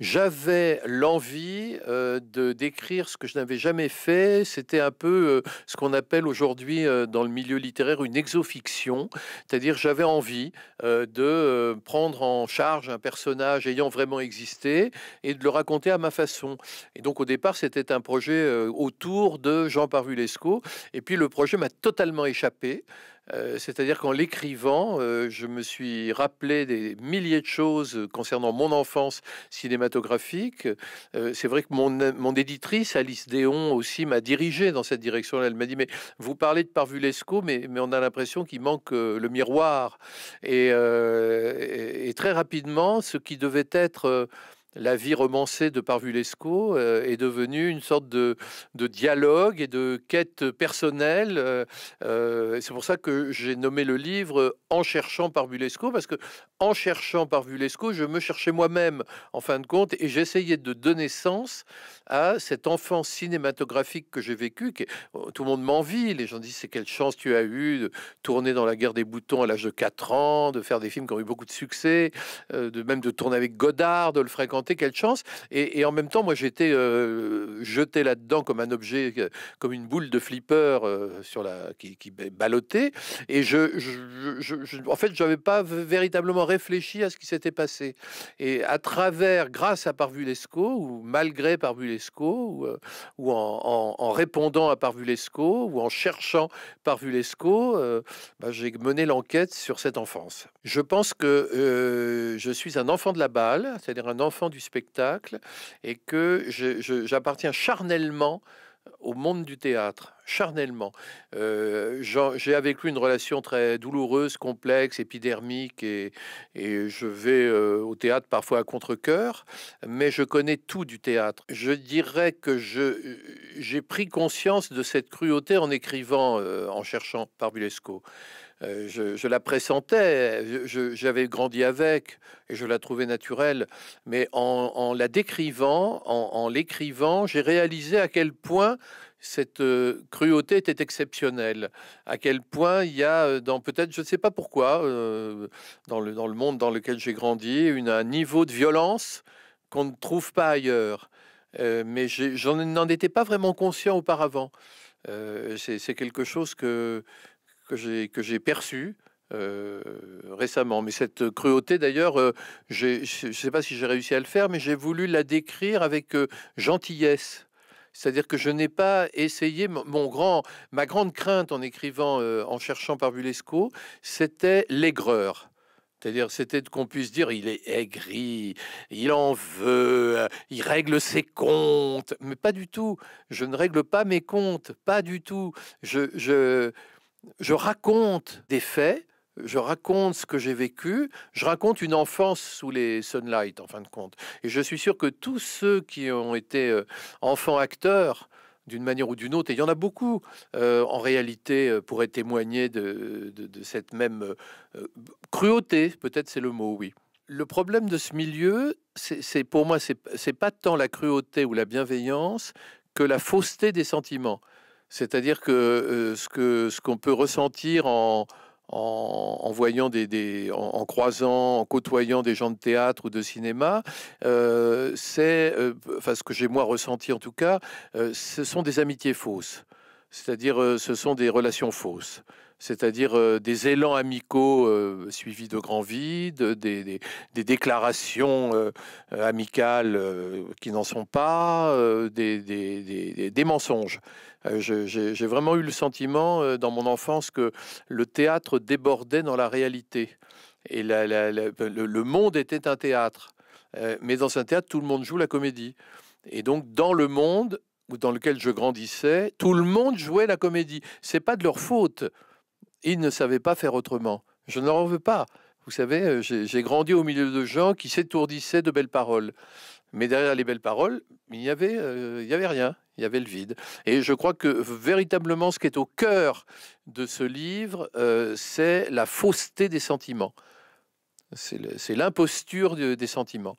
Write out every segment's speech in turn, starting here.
j'avais l'envie euh, de décrire ce que je n'avais jamais fait. C'était un peu euh, ce qu'on appelle aujourd'hui euh, dans le milieu littéraire une exofiction, c'est-à-dire j'avais envie de prendre en charge un personnage ayant vraiment existé et de le raconter à ma façon. Et donc au départ, c'était un projet autour de Jean Parvulesco. Et puis le projet m'a totalement échappé. Euh, c'est-à-dire qu'en l'écrivant, euh, je me suis rappelé des milliers de choses concernant mon enfance cinématographique. Euh, c'est vrai que mon, éditrice, Alice Déon, aussi m'a dirigé dans cette direction Elle m'a dit, mais vous parlez de Parvulesco, mais, mais on a l'impression qu'il manque le miroir. et, très rapidement, ce qui devait être la vie romancée de Parvulesco euh, est devenue une sorte de, dialogue et de quête personnelle. Euh, euh, c'est pour ça que j'ai nommé le livre En cherchant Parvulesco, parce que en cherchant Parvulesco, je me cherchais moi-même, en fin de compte, et j'essayais de donner sens à cette enfance cinématographique que j'ai vécue. Oh, tout le monde m'envie. Les gens disent c'est quelle chance tu as eu de tourner dans La guerre des boutons à l'âge de 4 ans, de faire des films qui ont eu beaucoup de succès, euh, de même de tourner avec Godard, de le fréquenter. Quelle chance. Et, en même temps, moi j'étais euh, jeté là-dedans comme un objet, euh, comme une boule de flipper sur la, qui, qui Et je, je, je, en fait, j'avais pas véritablement réfléchi à ce qui s'était passé. Et à travers, grâce à Parvulesco, ou malgré Parvulesco, ou, euh, en, répondant à Parvulesco, ou en cherchant Parvulesco, euh, bah, j'ai mené l'enquête sur cette enfance. Je pense que euh, je suis un enfant de la balle, c'est-à-dire un enfant du spectacle, et que j'appartiens charnellement au monde du théâtre, charnellement. Euh, j'ai avec lui une relation très douloureuse, complexe, épidermique, et, je vais euh, au théâtre parfois à contre-coeur, mais je connais tout du théâtre. Je dirais que j'ai pris conscience de cette cruauté en écrivant, euh, en cherchant par Bulesco. Euh, je, la pressentais, j'avais grandi avec et je la trouvais naturelle, mais en, la décrivant, en, l'écrivant, j'ai réalisé à quel point cette euh, cruauté était exceptionnelle. À quel point il y a, euh, dans peut-être, je ne sais pas pourquoi, dans, le, dans le monde dans lequel j'ai grandi, une, un niveau de violence qu'on ne trouve pas ailleurs. mais j'en n'en étais pas vraiment conscient auparavant. C'est quelque chose que que j'ai perçu euh, récemment. Mais cette cruauté, d'ailleurs, euh, je ne sais pas si j'ai réussi à le faire, mais j'ai voulu la décrire avec euh, gentillesse. C'est-à-dire que je n'ai pas essayé mon grand, ma grande crainte en écrivant, en cherchant par Vulesco, c'était l'aigreur. C'est-à-dire, c'était qu'on puisse dire il est aigri, il en veut, il règle ses comptes. Mais pas du tout. Je ne règle pas mes comptes, pas du tout. Je, je, je raconte des faits, je raconte ce que j'ai vécu, je raconte une enfance sous les sunlights en fin de compte. Et je suis sûr que tous ceux qui ont été euh, enfants acteurs d'une manière ou d'une autre, et il y en a beaucoup euh, en réalité euh, pourraient témoigner de, cette même cruauté, peut-être c'est le mot, oui. Le problème de ce milieu, c'est pour moi, c'est pas tant la cruauté ou la bienveillance que la fausseté des sentiments. C'est-à-dire euh, que ce qu'on peut ressentir en, voyant en, croisant, en côtoyant des gens de théâtre ou de cinéma, euh, c'est, euh, enfin ce que j'ai moi ressenti en tout cas, ce sont des amitiés fausses c'est-à-dire euh, ce sont des relations fausses, c'est-à-dire euh, des élans amicaux euh, suivis de grands vides, des, déclarations amicales qui n'en sont pas, des, des, mensonges. J'ai vraiment eu le sentiment dans mon enfance que le théâtre débordait dans la réalité et le, monde était un théâtre. mais dans un théâtre, tout le monde joue la comédie. Et donc, dans le monde, dans lequel je grandissais, tout le monde jouait la comédie. C'est pas de leur faute. Ils ne savaient pas faire autrement. Je ne en veux pas. Vous savez, euh, j'ai grandi au milieu de gens qui s'étourdissaient de belles paroles. Mais derrière les belles paroles, il n'y avait, euh, il y avait rien, il y avait le vide. Et je crois que véritablement, ce qui est au cœur de ce livre, euh, c'est la fausseté des sentiments. C'est l'imposture des sentiments.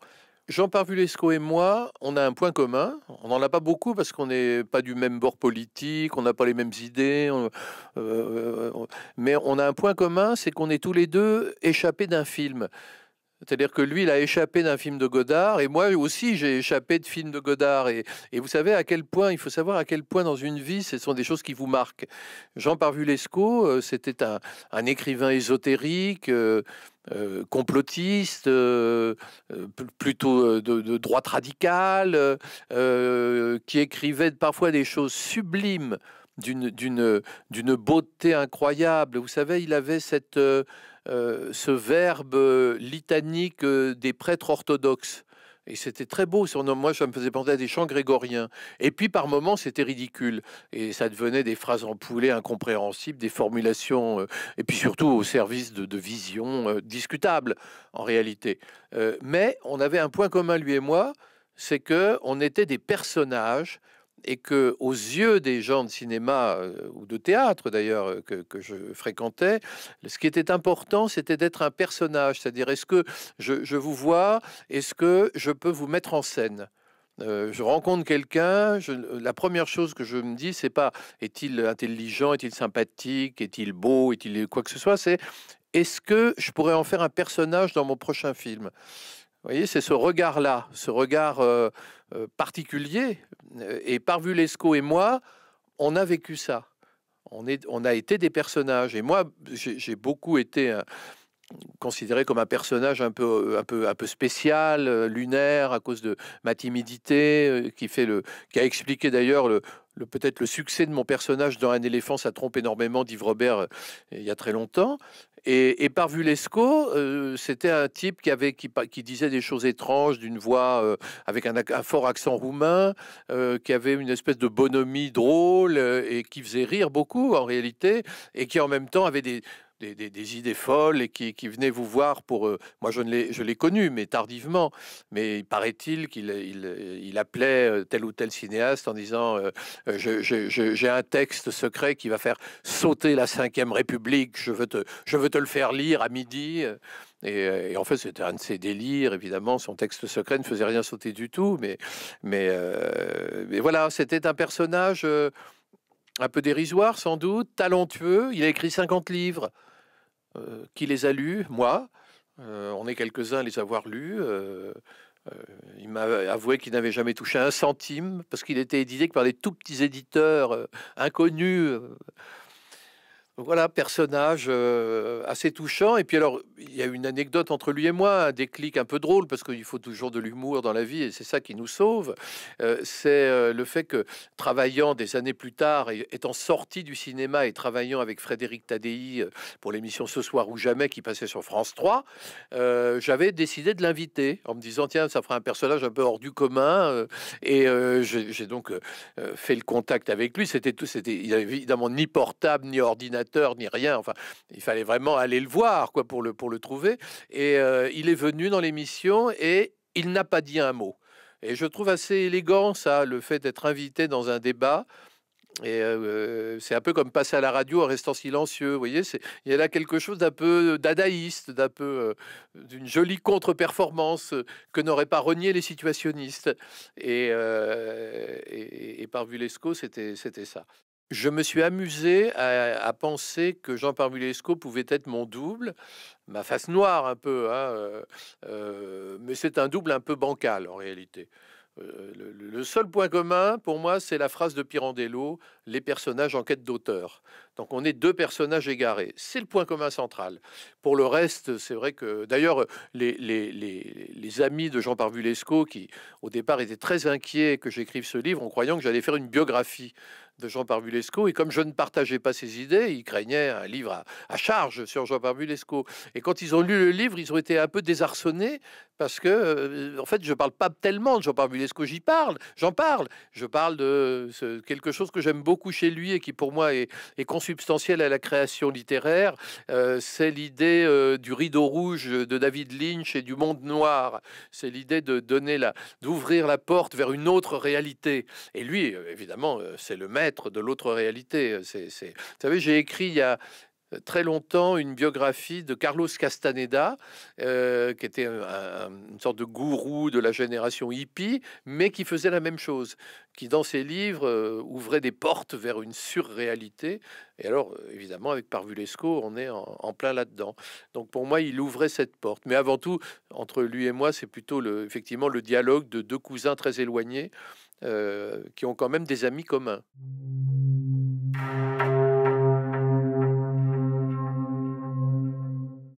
Jean Parvulesco et moi, on a un point commun. On n'en a pas beaucoup parce qu'on n'est pas du même bord politique, on n'a pas les mêmes idées. Euh, euh, mais on a un point commun, c'est qu'on est tous les deux échappés d'un film. C'est-à-dire que lui, il a échappé d'un film de Godard, et moi aussi, j'ai échappé de films de Godard. Et, vous savez à quel point, il faut savoir à quel point dans une vie, ce sont des choses qui vous marquent. Jean Parvulesco, euh, c'était un, écrivain ésotérique, euh, euh, complotiste, plutôt de, de, droite radicale, qui écrivait parfois des choses sublimes, d'une beauté incroyable. Vous savez, il avait cette euh, ce verbe euh, litanique euh, des prêtres orthodoxes. Et c'était très beau. Moi, ça me faisait penser à des chants grégoriens. Et puis, par moments, c'était ridicule. Et ça devenait des phrases empoulées, incompréhensibles, des formulations, et puis surtout au service de, de visions discutables, en réalité. mais on avait un point commun, lui et moi, c'est que on était des personnages et que, aux yeux des gens de cinéma ou de théâtre d'ailleurs que, que, je fréquentais, ce qui était important, c'était d'être un personnage, c'est-à-dire est-ce que je, je, vous vois, est-ce que je peux vous mettre en scène. je rencontre quelqu'un, la première chose que je me dis, c'est pas est-il intelligent, est-il sympathique, est-il beau, est-il quoi que ce soit, c'est est-ce que je pourrais en faire un personnage dans mon prochain film Vous voyez, c'est ce regard-là, ce regard, euh, particulier. Euh, et Lescaut et moi, on a vécu ça. On, est, on a été des personnages. Et moi, j'ai beaucoup été euh, considéré comme un personnage un peu, un peu, un peu spécial, lunaire, à cause de ma timidité, qui, fait le, qui a expliqué d'ailleurs le, peut-être le succès de mon personnage dans Un éléphant, ça trompe énormément d'Yves Robert euh, il y a très longtemps. Et, par Vulesco, euh, c'était un type qui, avait, qui, disait des choses étranges, d'une voix euh, avec un, fort accent roumain, qui avait une espèce de bonhomie drôle et qui faisait rire beaucoup en réalité, et qui en même temps avait des, des, idées folles et qui, qui venaient vous voir pour... Euh, moi, je l'ai, je l'ai connu, mais tardivement. Mais paraît-il qu'il il, appelait euh, tel ou tel cinéaste en disant euh, J'ai un texte secret qui va faire sauter la Ve République, je veux te, je veux te le faire lire à midi. » Et, en fait, c'était un de ses délires, évidemment. Son texte secret ne faisait rien sauter du tout. Mais, mais voilà, c'était un personnage un peu dérisoire, sans doute, talentueux. Il a écrit 50 livres. Euh, qui les a lus, moi. Euh, on est quelques-uns à les avoir lus. Euh, il m'a avoué qu'il n'avait jamais touché un centime parce qu'il était édité par des tout petits éditeurs inconnus voilà, personnage euh, assez touchant. Et puis alors, il y a une anecdote entre lui et moi, un déclic un peu drôle, parce qu'il faut toujours de l'humour dans la vie, et c'est ça qui nous sauve. Euh, c'est euh, le fait que, travaillant des années plus tard, et étant sorti du cinéma et travaillant avec Frédéric tadi pour l'émission Ce soir ou jamais, qui passait sur France 3, j'avais décidé de l'inviter, en me disant, tiens, ça fera un personnage un peu hors du commun. et j'ai donc fait le contact avec lui. C'était tout, c'était, il évidemment ni portable, ni ordinateur ni rien. Enfin, il fallait vraiment aller le voir quoi pour le pour le trouver. Et euh, il est venu dans l'émission et il n'a pas dit un mot. Et je trouve assez élégant ça, le fait d'être invité dans un débat. Et euh, euh, c'est un peu comme passer à la radio en restant silencieux. Vous voyez, il y a là quelque chose d'un peu dadaïste, d'un peu d'une jolie contre-performance que n'auraient pas renié les situationnistes. Et, et, et par Vulesco, c'était ça je me suis amusé à, penser que Jean Parvulesco pouvait être mon double, ma face noire un peu, hein, euh, euh, mais c'est un double un peu bancal en réalité. Euh, le, seul point commun pour moi, c'est la phrase de Pirandello les personnages en quête d'auteur. Donc on est deux personnages égarés. C'est le point commun central. Pour le reste, c'est vrai que d'ailleurs les, les, amis de Jean Parvulesco, qui au départ étaient très inquiets que j'écrive ce livre, en croyant que j'allais faire une biographie de Jean Parvulesco. Et comme je ne partageais pas ses idées, il craignait un livre à, charge sur Jean Parvulesco. Et quand ils ont lu le livre, ils ont été un peu désarçonnés parce que, euh, en fait, je parle pas tellement de Jean Parvulesco, j'y parle, j'en parle. Je parle de quelque chose que j'aime beaucoup chez lui et qui, pour moi, est, consubstantiel à la création littéraire. Euh, c'est l'idée euh, du rideau rouge de David Lynch et du monde noir. C'est l'idée de donner la, d'ouvrir la porte vers une autre réalité. Et lui, évidemment, c'est le maître de l'autre réalité. C'est, Vous savez, j'ai écrit il y a euh, très longtemps une biographie de Carlos Castaneda, euh, qui était une sorte de gourou de la génération hippie, mais qui faisait la même chose, qui dans ses livres euh, ouvrait des portes vers une surréalité. Et alors, évidemment, avec Parvulesco, on est en, plein là-dedans. Donc pour moi, il ouvrait cette porte. Mais avant tout, entre lui et moi, c'est plutôt effectivement le dialogue de deux cousins très éloignés euh, qui ont quand même des amis communs.